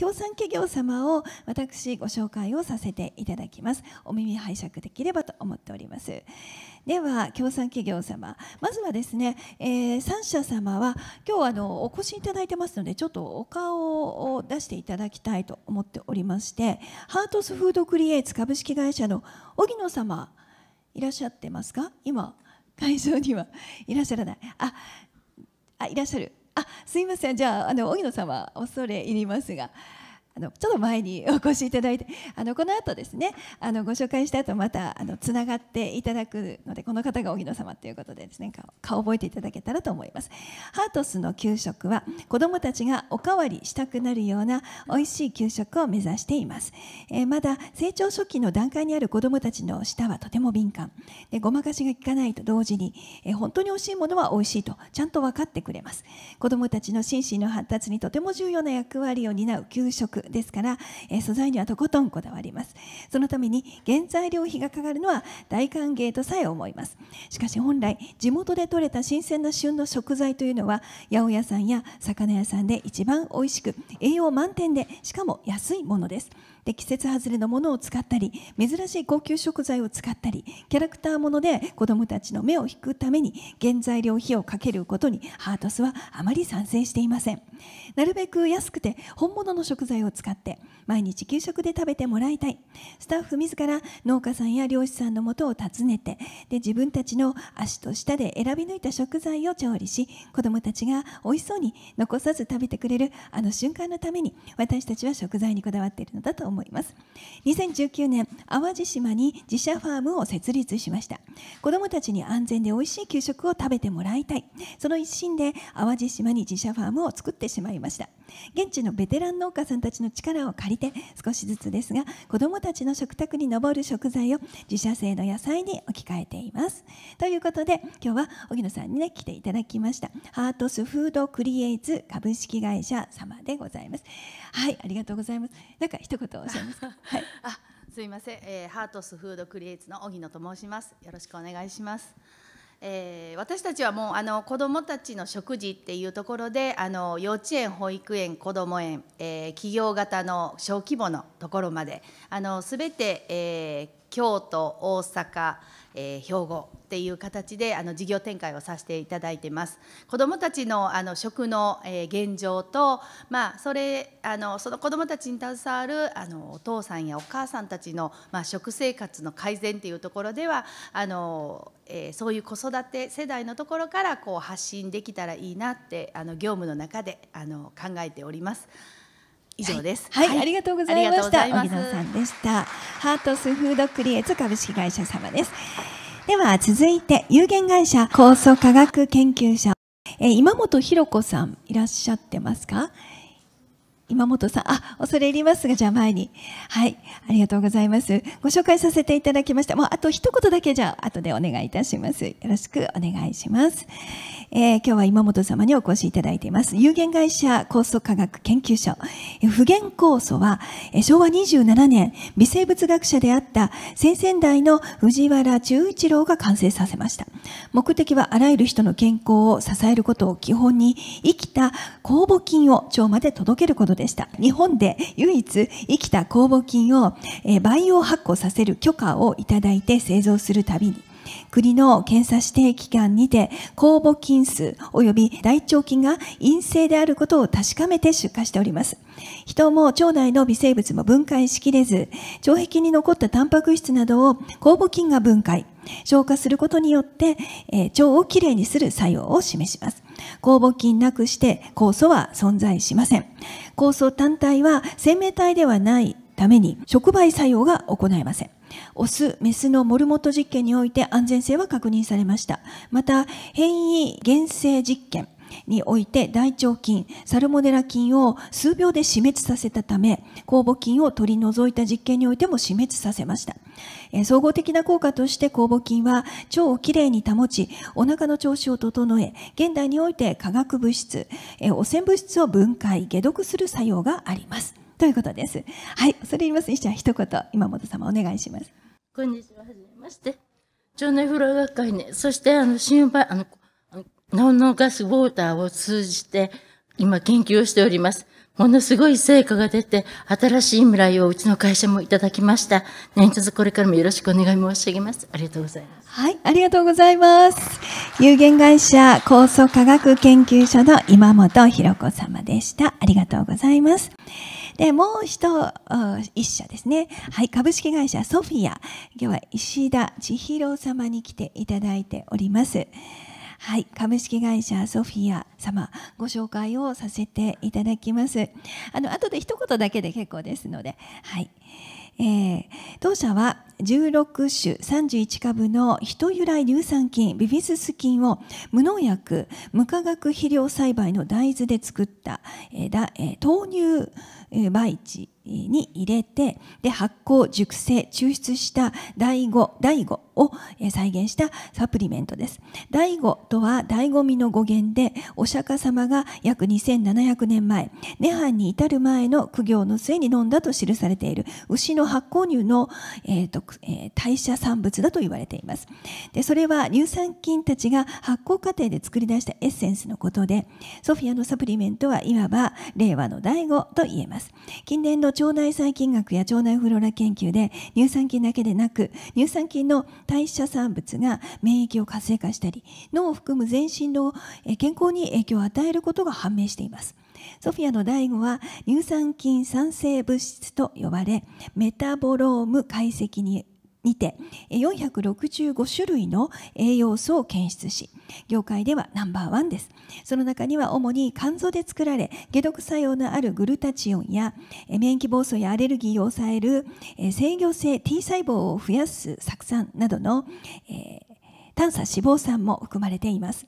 協賛企業様を私ご紹介をさせていただきますお耳拝借できればと思っておりますでは協賛企業様まずはですね、えー、3社様は今日あのお越しいただいてますのでちょっとお顔を出していただきたいと思っておりましてハートスフードクリエイツ株式会社の荻野様いらっしゃってますか今会場にはいらっしゃらないああいらっしゃるあすいませんじゃああの荻野さんは恐れ入りますがのちょっと前に お越しいただいてあのこの後ですねあのご紹介した後またあのつながっていただくのでこの方が荻野様ということでですね顔覚えていただけたらと思いますハートスの給食は子どもたちがおかわりしたくなるような美味しい給食を目指しています、えー、まだ成長初期の段階にある子どもたちの舌はとても敏感でごまかしが効かないと同時に、えー、本当に美味しいものは美味しいとちゃんと分かってくれます子どもたちの心身の発達にとても重要な役割を担う給食ですから、え素材にはとことんこだわりますそのために原材料費がかかるのは大歓迎とさえ思いますしかし本来地元で採れた新鮮な旬の食材というのは八百屋さんや魚屋さんで一番おいしく栄養満点でしかも安いものですで季節外れのものを使ったり珍しい高級食材を使ったりキャラクターもので子どもたちの目を引くために原材料費をかけることにハートスはあまり賛成していませんなるべく安くて本物の食材を使って毎日給食で食べてもらいたいスタッフ自ら農家さんや漁師さんのもとを訪ねてで自分たちの足と舌で選び抜いた食材を調理し子どもたちが美味しそうに残さず食べてくれるあの瞬間のために私たちは食材にこだわっているのだと思います2019年淡路島に自社ファームを設立しました子どもたちに安全で美味しい給食を食べてもらいたいその一心で淡路島に自社ファームを作ってしまいました現地のベテラン農家さんたちの力を借りて少しずつですが子どもたちの食卓に上る食材を自社製の野菜に置き換えていますということで今日は荻野さんにね来ていただきましたハートスフードクリエイツ株式会社様でございますはい、ありがとうございます。なんか一言おっしゃいますか。はい。あ、すいません、えー、ハートスフードクリエイツの荻野と申します。よろしくお願いします。えー、私たちはもうあの子どもたちの食事っていうところであの幼稚園保育園こども園、えー、企業型の小規模のところまであの全て、えー、京都、大阪、えー、兵庫っていう形であの事業展開をさせていただいてます。子どもたちのあの食の、えー、現状と、まあ、それあのその子どもたちに携わるあのお父さんやお母さんたちの、まあ、食生活の改善っていうところではあの、えー、そういう子育て世代のところからこう発信できたらいいなってあの業務の中であの考えております。以上です、はい、はい、ありがとうございました荻野さんでしたハートスフードクリエイツ株式会社様ですでは続いて有限会社高素科学研究者え今本博子さんいらっしゃってますか今本さん、あ、恐れ入りますが、じゃあ前に。はい、ありがとうございます。ご紹介させていただきました。もうあと一言だけじゃあ、後でお願いいたします。よろしくお願いします。えー、今日は今本様にお越しいただいています。有限会社酵素科学研究所。不原酵素は、昭和27年、微生物学者であった先々代の藤原忠一郎が完成させました。目的は、あらゆる人の健康を支えることを基本に、生きた酵母菌を腸まで届けることでした。日本で唯一生きた酵母菌を培養発酵させる許可をいただいて製造するたびに、国の検査指定機関にて酵母菌数及び大腸菌が陰性であることを確かめて出荷しております。人も腸内の微生物も分解しきれず、腸壁に残ったタンパク質などを酵母菌が分解、消化することによって、え腸をきれいにする作用を示します。公募金なくして酵素は存在しません。酵素単体は生命体ではないために触媒作用が行えません。オス、メスのモルモット実験において安全性は確認されました。また、変異原性実験、において大腸菌サルモネラ菌を数秒で死滅させたため酵母菌を取り除いた実験においても死滅させました、え総合的な効果として酵母菌は腸をきれいに保ちお腹の調子を整え現代において化学物質、え汚染物質を分解解毒する作用がありますということですはいそれ言いますじゃあ一言今本様お願いしますこんにちははじめまして腸内フロア学会ね、そしてあの心配あの日本のガスウォーターを通じて今研究をしております。ものすごい成果が出て、新しい未来をうちの会社もいただきました。年卒これからもよろしくお願い申し上げます。ありがとうございます。はい、ありがとうございます。有限会社高素科学研究所の今本博子様でした。ありがとうございます。で、もう一、一社ですね。はい、株式会社ソフィア。今日は石田千尋様に来ていただいております。はい株式会社ソフィア様ご紹介をさせていただきますあの後で一言だけで結構ですのではいえー、当社は16種31株の人由来乳酸菌ビフィズス菌を無農薬無化学肥料栽培の大豆で作った、えーだえー、豆乳、えー、培地に入れてで発酵熟成抽出した第五第五を再現したサプリメントです第五とは醍醐味の語源でお釈迦様が約2700年前涅槃に至る前の苦行の末に飲んだと記されている牛の発酵乳の、えーとえー、代謝産物だと言われていますでそれは乳酸菌たちが発酵過程で作り出したエッセンスのことでソフィアのサプリメントはいわば令和の醍醐と言えます近年の腸内細菌学や腸内フローラ研究で乳酸菌だけでなく乳酸菌の代謝産物が免疫を活性化したり脳を含む全身の健康に影響を与えることが判明しています。ソフィアの第5は乳酸菌酸性物質と呼ばれメタボローム解析ににて465種類の栄養素を検出し業界ではナンバーワンですその中には主に肝臓で作られ解毒作用のあるグルタチオンや免疫暴走やアレルギーを抑える制御性 T 細胞を増やす酢酸などの、えー、短脂肪酸も含まれています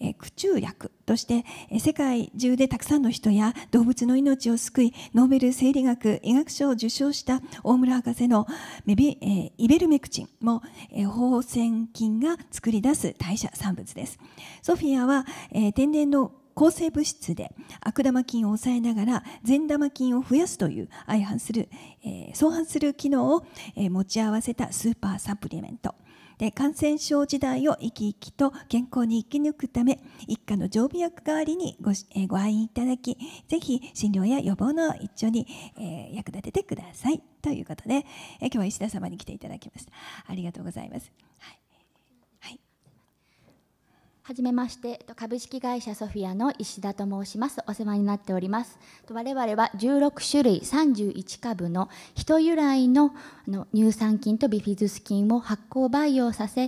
え駆虫薬として世界中でたくさんの人や動物の命を救いノーベル生理学医学賞を受賞した大村博士のメビ、えイベルメクチンも、えー、放線菌が作り出す代謝産物ですソフィアは、え天然の抗生物質で悪玉菌を抑えながら善玉菌を増やすという相反する、えー、相反する機能を、えー、持ち合わせたスーパーサプリメントで感染症時代を生き生きと健康に生き抜くため一家の常備薬代わりにご,、えご愛飲いただきぜひ診療や予防の一緒に、えー、役立ててくださいということで、え今日は石田様に来ていただきましたありがとうございます。はじめまして、株式会社ソフィアの石田と申します。お世話になっております。我々は16種類31株の人由来の乳酸菌とビフィズス菌を発酵培養させ、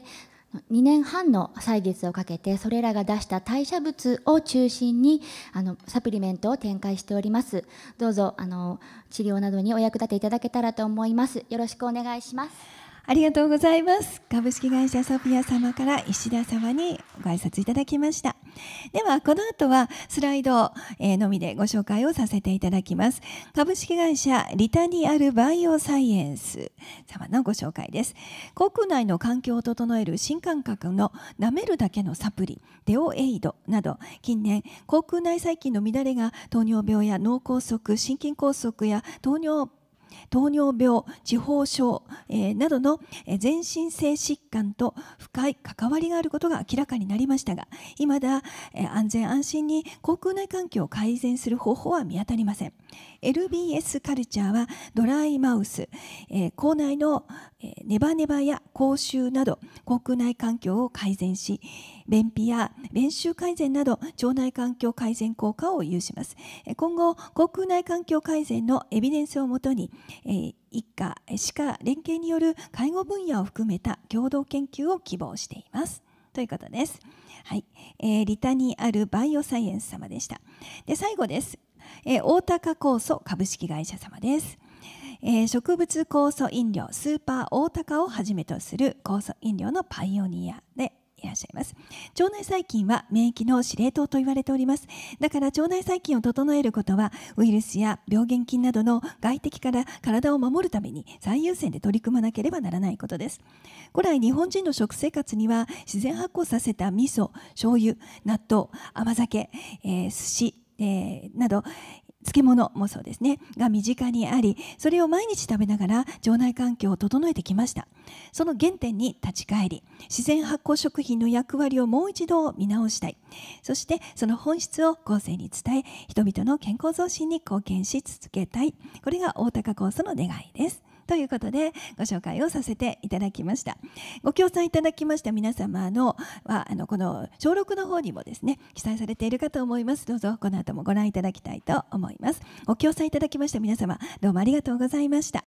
2年半の歳月をかけてそれらが出した代謝物を中心にあのサプリメントを展開しておりますどうぞあの治療などにお役立ていただけたらと思いますよろしくお願いしますありがとうございます。株式会社ソフィア様から石田様にご挨拶いただきました。では、この後はスライドのみでご紹介をさせていただきます。株式会社リタニアルバイオサイエンス様のご紹介です。国内の環境を整える新感覚の舐めるだけのサプリ、デオエイドなど、近年、口腔内細菌の乱れが糖尿病や脳梗塞、心筋梗塞や糖尿病糖尿病地方症、えー、などの全身性疾患と深い関わりがあることが明らかになりましたがいまだ安全安心に口腔内環境を改善する方法は見当たりません LBS カルチャーはドライマウス、えー、口内のネバネバや口臭など口腔内環境を改善し便秘や練習改善など腸内環境改善効果を有します今後口腔内環境改善のエビデンスをもとに、えー、一家歯科連携による介護分野を含めた共同研究を希望していますということですはい、えー、リタにあるバイオサイエンス様でしたで最後です、えー、大高酵素株式会社様ですえー、植物酵素飲料スーパー大高をはじめとする酵素飲料のパイオニアでいらっしゃいます腸内細菌は免疫の司令塔と言われておりますだから腸内細菌を整えることはウイルスや病原菌などの外敵から体を守るために最優先で取り組まなければならないことです古来日本人の食生活には自然発酵させた味噌醤油納豆甘酒、えー、寿司えー、など、漬物もそうですねが身近にありそれを毎日食べながら腸内環境を整えてきましたその原点に立ち返り自然発酵食品の役割をもう一度見直したいそしてその本質を後世に伝え人々の健康増進に貢献し続けたいこれが大高酵素の願いですということでご紹介をさせていただきましたご協賛いただきました皆様のはあのこの小6の方にもですね記載されているかと思いますどうぞこの後もご覧いただきたいと思いますご協賛いただきました皆様どうもありがとうございました